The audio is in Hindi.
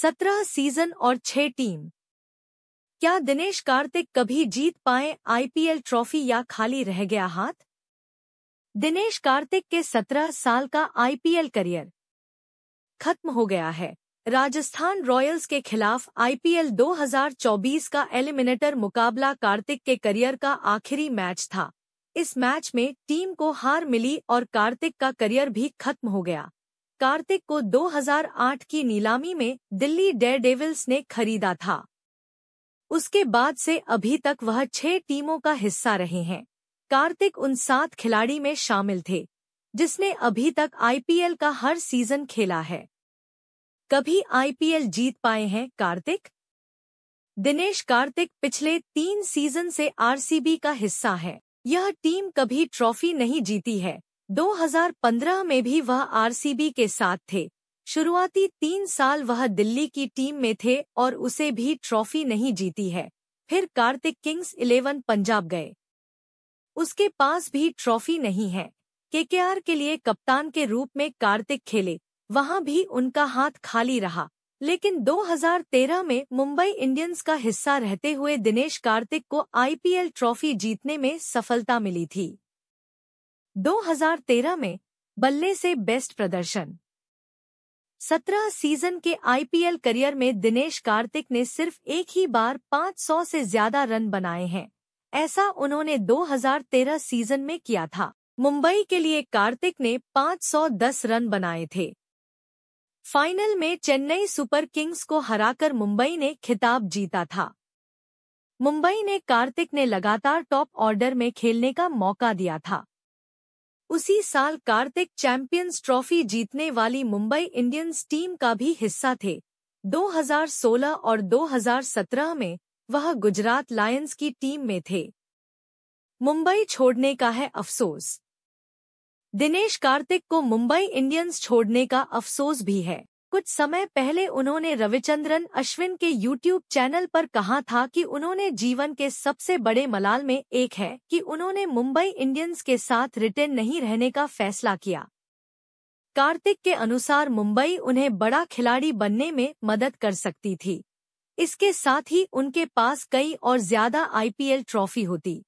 सत्रह सीजन और छह टीम क्या दिनेश कार्तिक कभी जीत पाए आईपीएल ट्रॉफी या खाली रह गया हाथ दिनेश कार्तिक के सत्रह साल का आईपीएल करियर खत्म हो गया है राजस्थान रॉयल्स के खिलाफ आईपीएल 2024 का एलिमिनेटर मुकाबला कार्तिक के करियर का आखिरी मैच था इस मैच में टीम को हार मिली और कार्तिक का करियर भी खत्म हो गया कार्तिक को 2008 की नीलामी में दिल्ली डेयरडेविल्स ने खरीदा था उसके बाद से अभी तक वह छह टीमों का हिस्सा रहे हैं कार्तिक उन सात खिलाड़ी में शामिल थे जिसने अभी तक आईपीएल का हर सीजन खेला है कभी आईपीएल जीत पाए हैं कार्तिक दिनेश कार्तिक पिछले तीन सीजन से आरसीबी का हिस्सा है यह टीम कभी ट्रॉफी नहीं जीती है 2015 में भी वह आरसीबी के साथ थे शुरुआती तीन साल वह दिल्ली की टीम में थे और उसे भी ट्रॉफी नहीं जीती है फिर कार्तिक किंग्स इलेवन पंजाब गए उसके पास भी ट्रॉफी नहीं है केकेआर के लिए कप्तान के रूप में कार्तिक खेले वहां भी उनका हाथ खाली रहा लेकिन 2013 में मुंबई इंडियंस का हिस्सा रहते हुए दिनेश कार्तिक को आईपीएल ट्रॉफी जीतने में सफलता मिली थी 2013 में बल्ले से बेस्ट प्रदर्शन 17 सीजन के आईपीएल करियर में दिनेश कार्तिक ने सिर्फ एक ही बार 500 से ज्यादा रन बनाए हैं ऐसा उन्होंने 2013 सीजन में किया था मुंबई के लिए कार्तिक ने 510 रन बनाए थे फाइनल में चेन्नई सुपर किंग्स को हराकर मुंबई ने खिताब जीता था मुंबई ने कार्तिक ने लगातार टॉप ऑर्डर में खेलने का मौका दिया था उसी साल कार्तिक चैंपियंस ट्रॉफी जीतने वाली मुंबई इंडियंस टीम का भी हिस्सा थे 2016 और 2017 में वह गुजरात लायंस की टीम में थे मुंबई छोड़ने का है अफसोस दिनेश कार्तिक को मुंबई इंडियंस छोड़ने का अफसोस भी है कुछ समय पहले उन्होंने रविचंद्रन अश्विन के यूट्यूब चैनल पर कहा था कि उन्होंने जीवन के सबसे बड़े मलाल में एक है कि उन्होंने मुंबई इंडियंस के साथ रिटेन नहीं रहने का फैसला किया कार्तिक के अनुसार मुंबई उन्हें बड़ा खिलाड़ी बनने में मदद कर सकती थी इसके साथ ही उनके पास कई और ज्यादा आईपीएल ट्रॉफी होती